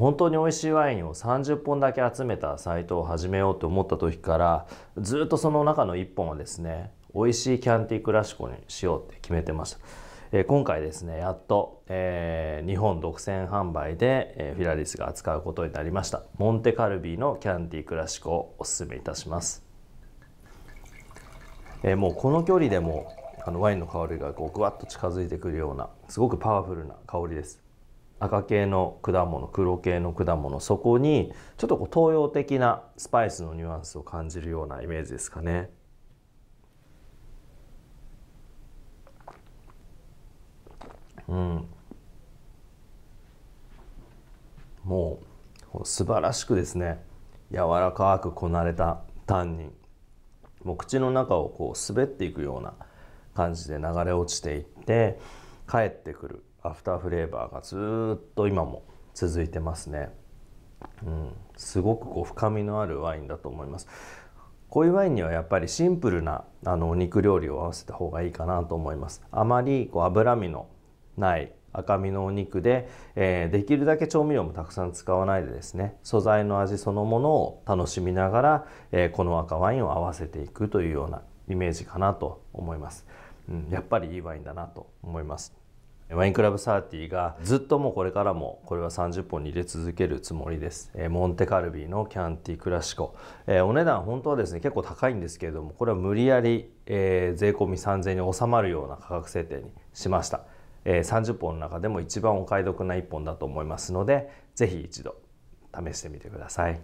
本当に美味しいワインを30本だけ集めたサイトを始めようと思った時からずっとその中の1本をですね美味しいキャンティークラシコにしようって決めてました、えー、今回ですねやっと、えー、日本独占販売で、えー、フィラリスが扱うことになりましたモンテカルビーのキャンティークラシコをおすすめいたします、えもうこの距離でもあのワインの香りがこうぐわっと近づいてくるようなすごくパワフルな香りです赤系の果物黒系の果物そこにちょっとこう東洋的なスパイスのニュアンスを感じるようなイメージですかね。うん、もう素晴らしくですね柔らかくこなれたタンニンもう口の中をこう滑っていくような感じで流れ落ちていって帰ってくるアフターフレーバーがずっと今も続いてますね、うん、すごくこう深みのあるワインだと思いますこういうワインにはやっぱりシンプルなあのお肉料理を合わせた方がいいかなと思いますあまりこう脂身のない赤身のお肉で、えー、できるだけ調味料もたくさん使わないでですね素材の味そのものを楽しみながら、えー、この赤ワインを合わせていくというようなイメージかなと思います、うん、やっぱりいいワインだなと思いますワインクラブサーティーがずっともうこれからもこれは30本に入れ続けるつもりです。えモンテカルビーのキャンティクラシコ。えお値段本当はですね結構高いんですけれどもこれは無理やり、え税込み3000円に収まるような価格設定にしました。え30本の中でも一番お買い得な1本だと思いますので是非一度試してみてください。